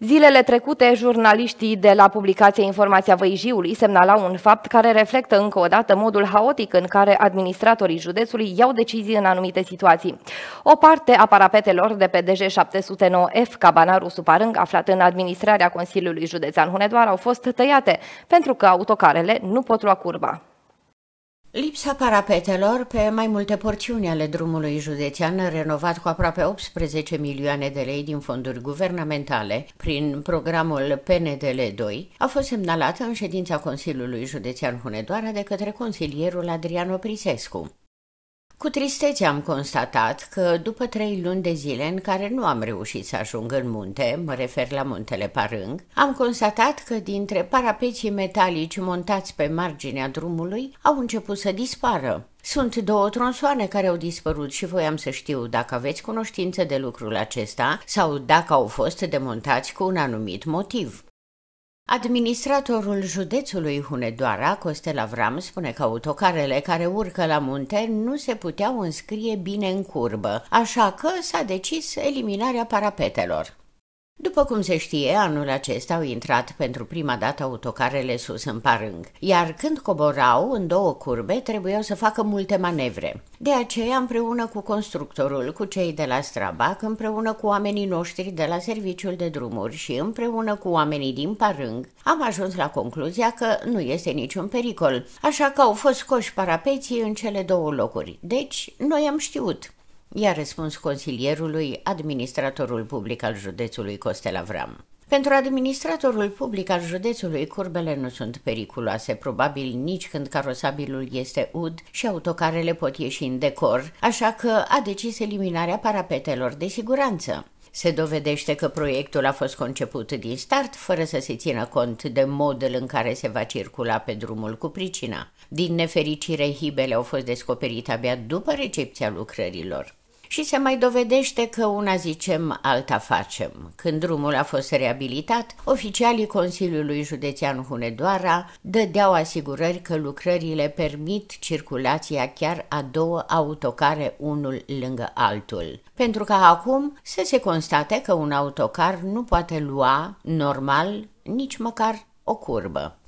Zilele trecute, jurnaliștii de la publicația Informația Văijiului semnalau un fapt care reflectă încă o dată modul haotic în care administratorii județului iau decizii în anumite situații. O parte a parapetelor de pe DG 709F, Cabanarul Suparâng, aflat în administrarea Consiliului Județean Hunedoara, au fost tăiate pentru că autocarele nu pot lua curba. Lipsa parapetelor pe mai multe porțiuni ale drumului județean, renovat cu aproape 18 milioane de lei din fonduri guvernamentale prin programul PNDL2, a fost semnalată în ședința Consiliului Județean Hunedoara de către consilierul Adrian Oprisescu. Cu tristețe am constatat că după trei luni de zile în care nu am reușit să ajung în munte, mă refer la muntele Parâng, am constatat că dintre parapeții metalici montați pe marginea drumului au început să dispară. Sunt două tronsoane care au dispărut și voiam să știu dacă aveți cunoștință de lucrul acesta sau dacă au fost demontați cu un anumit motiv. Administratorul județului Hunedoara, Costel Avram, spune că autocarele care urcă la munte nu se puteau înscrie bine în curbă, așa că s-a decis eliminarea parapetelor. După cum se știe, anul acesta au intrat pentru prima dată autocarele sus în parâng, iar când coborau în două curbe trebuiau să facă multe manevre. De aceea, împreună cu constructorul, cu cei de la Strabac, împreună cu oamenii noștri de la Serviciul de Drumuri și împreună cu oamenii din parâng, am ajuns la concluzia că nu este niciun pericol, așa că au fost scoși parapeții în cele două locuri. Deci, noi am știut i-a răspuns consilierului administratorul public al județului Costel Avram. Pentru administratorul public al județului, curbele nu sunt periculoase, probabil nici când carosabilul este ud și autocarele pot ieși în decor, așa că a decis eliminarea parapetelor de siguranță. Se dovedește că proiectul a fost conceput din start, fără să se țină cont de modul în care se va circula pe drumul cu pricina. Din nefericire, hibele au fost descoperite abia după recepția lucrărilor și se mai dovedește că una zicem, alta facem. Când drumul a fost reabilitat, oficialii Consiliului Județean Hunedoara dădeau asigurări că lucrările permit circulația chiar a două autocare unul lângă altul. Pentru că acum să se constate că un autocar nu poate lua normal nici măcar o curbă.